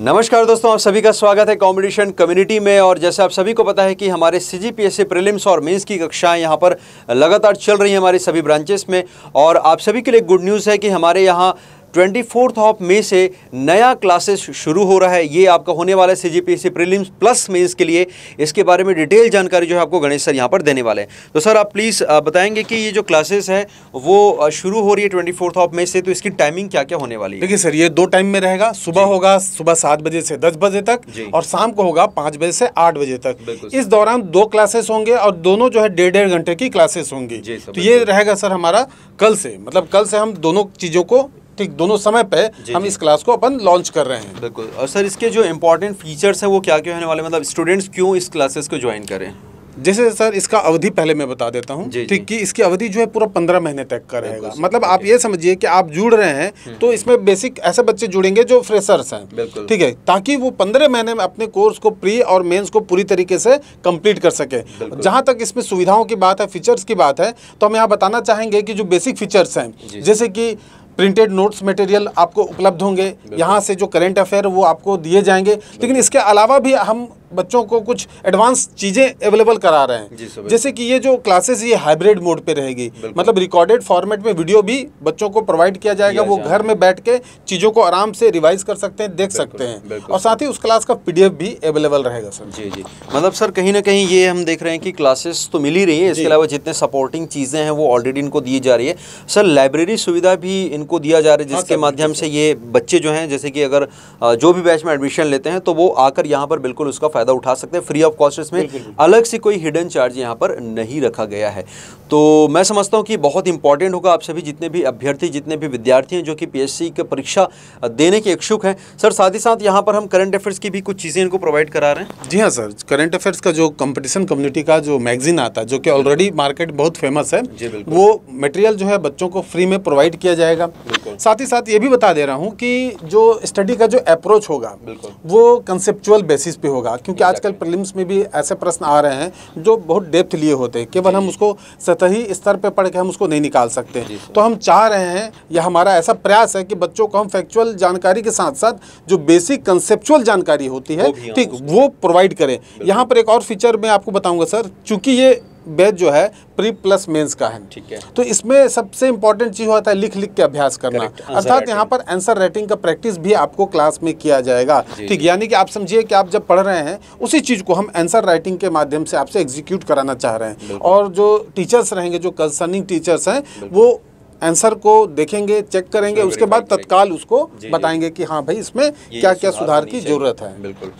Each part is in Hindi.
नमस्कार दोस्तों आप सभी का स्वागत है कॉम्पिटिशन कम्युनिटी में और जैसे आप सभी को पता है कि हमारे C G P S C prelims और मेंस की कक्षाएं यहां पर लगातार चल रही हैं हमारे सभी ब्रांचेस में और आप सभी के लिए गुड न्यूज़ है कि हमारे यहां ट्वेंटी फोर्थ ऑफ मे से नया क्लासेस शुरू हो रहा है ये आपका होने वाला है C G P C plus mains के लिए इसके बारे में डिटेल जानकारी जो है आपको गणेश सर यहाँ पर देने वाले हैं तो सर आप प्लीज़ बताएंगे कि ये जो क्लासेस है वो शुरू हो रही है ट्वेंटी फोर्थ ऑफ मे से तो इसकी टाइमिंग क्या क्या होने वाली है देखिए सर ये दो टाइम में रहेगा सुबह होगा सुबह सात बजे से दस बजे तक और शाम को होगा पाँच बजे से आठ बजे तक इस दौरान दो क्लासेस होंगे और दोनों जो है डेढ़ डेढ़ घंटे की क्लासेस होंगी तो ये रहेगा सर हमारा कल से मतलब कल से हम दोनों चीज़ों को ठीक दोनों समय पे हम जी. इस क्लास को अपन लॉन्च कर रहे हैं बिल्कुल और सर इसके जो इम्पोर्टेंट फीचर्स हैं वो क्या क्या होने वाले मतलब स्टूडेंट्स क्यों इस क्लासेस को ज्वाइन करें जैसे सर इसका अवधि पहले मैं बता देता हूँ ठीक कि इसकी अवधि जो है पूरा पंद्रह महीने तक का रहेगा मतलब आप ये समझिए कि आप जुड़ रहे हैं हम्म। तो इसमें बेसिक ऐसे बच्चे जुड़ेंगे जो फ्रेशर्स हैं ठीक है ताकि वो पंद्रह महीने में अपने कोर्स को प्री और मेंस को पूरी तरीके से कंप्लीट कर सके जहाँ तक इसमें सुविधाओं की बात है फीचर्स की बात है तो हम यहाँ बताना चाहेंगे कि जो बेसिक फीचर्स हैं जैसे कि प्रिंटेड नोट्स मटेरियल आपको उपलब्ध होंगे यहाँ से जो करेंट अफेयर वो आपको दिए जाएंगे लेकिन इसके अलावा भी हम बच्चों को कुछ एडवांस चीज़ें अवेलेबल करा रहे हैं जैसे कि ये जो क्लासेस ये हाइब्रिड मोड पे रहेगी मतलब रिकॉर्डेड फॉर्मेट में वीडियो भी बच्चों को प्रोवाइड किया जाएगा वो घर में बैठ के चीज़ों को आराम से रिवाइज कर सकते हैं देख सकते हैं और साथ ही उस क्लास का पी भी अवेलेबल रहेगा सर जी जी मतलब सर कहीं ना कहीं ये हम देख रहे हैं कि क्लासेस तो मिल ही रही है इसके अलावा जितने सपोर्टिंग चीज़ें हैं वो ऑलरेडी इनको दी जा रही है सर लाइब्रेरी सुविधा भी इनको दिया जा रहा है हाँ, जिसके माध्यम से ये बच्चे जो हैं जैसे कि अगर जो भी बैच में एडमिशन लेते हैं तो वो आकर यहाँ पर बिल्कुल उसका फायदा फ़ायदा उठा सकते हैं फ्री ऑफ कॉस्ट इसमें अलग से कोई हिडन चार्ज यहाँ पर नहीं रखा गया है तो मैं समझता हूँ कि बहुत इंपॉर्टेंट होगा आप सभी जितने भी अभ्यर्थी जितने भी विद्यार्थी हैं जो कि पीएससी की परीक्षा देने के इच्छुक हैं सर साथ ही साथ यहाँ पर हम करंट अफेयर्स की भी कुछ चीज़ें इनको प्रोवाइड करा रहे हैं जी हाँ सर करंट अफेयर्स का जो कंपटीशन कम्युनिटी का जो मैगजीन आता है जो कि ऑलरेडी मार्केट बहुत फेमस है वो मटेरियल जो है बच्चों को फ्री में प्रोवाइड किया जाएगा साथ ही साथ ये भी बता दे रहा हूँ कि जो स्टडी का जो अप्रोच होगा वो कंसेप्चुअल बेसिस पे होगा क्योंकि क्योंकि आजकल प्रिलिम्स में भी ऐसे प्रश्न आ रहे हैं जो बहुत डेप्थ लिए होते हैं केवल हम उसको सतही स्तर पर पढ़ के हम उसको नहीं निकाल सकते तो हम चाह रहे हैं या हमारा ऐसा प्रयास है कि बच्चों को हम फैक्चुअल जानकारी के साथ साथ जो बेसिक कंसेप्चुअल जानकारी होती है ठीक वो प्रोवाइड करें यहाँ पर एक और फीचर मैं आपको बताऊँगा सर चूँकि ये बेस जो है प्री प्लस मेंस का है ठीक है तो इसमें सबसे इंपॉर्टेंट चीज़ होता है लिख लिख के अभ्यास करना अर्थात यहाँ पर आंसर राइटिंग का प्रैक्टिस भी आपको क्लास में किया जाएगा ठीक यानी कि आप समझिए कि आप जब पढ़ रहे हैं उसी चीज़ को हम आंसर राइटिंग के माध्यम से आपसे एग्जीक्यूट कराना चाह रहे हैं और जो टीचर्स रहेंगे जो कंसर्निंग टीचर्स हैं वो आंसर को देखेंगे चेक करेंगे उसके बाद तत्काल उसको बताएंगे कि हाँ भाई इसमें क्या क्या सुधार की जरूरत है बिल्कुल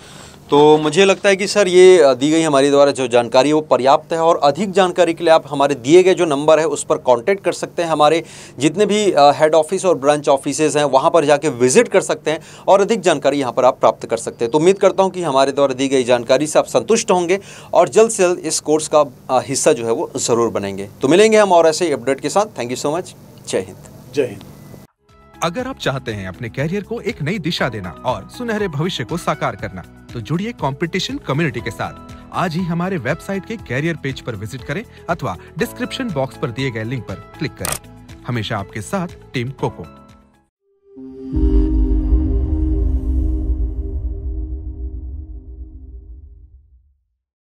तो मुझे लगता है कि सर ये दी गई हमारे द्वारा जो जानकारी है वो पर्याप्त है और अधिक जानकारी के लिए आप हमारे दिए गए जो नंबर है उस पर कांटेक्ट कर सकते हैं हमारे जितने भी हेड ऑफिस और ब्रांच ऑफिसेज हैं वहाँ पर जाके विजिट कर सकते हैं और अधिक जानकारी यहाँ पर आप प्राप्त कर सकते हैं तो उम्मीद करता हूँ कि हमारे द्वारा दी गई जानकारी से आप संतुष्ट होंगे और जल्द से जल्द इस कोर्स का हिस्सा जो है वो ज़रूर बनेंगे तो मिलेंगे हम और ऐसे अपडेट के साथ थैंक यू सो मच जय हिंद जय हिंद अगर आप चाहते हैं अपने कैरियर को एक नई दिशा देना और सुनहरे भविष्य को साकार करना तो जुड़िए कंपटीशन कम्युनिटी के साथ आज ही हमारे वेबसाइट के कैरियर पेज पर विजिट करें अथवा डिस्क्रिप्शन बॉक्स पर दिए गए लिंक पर क्लिक करें हमेशा आपके साथ टीम कोको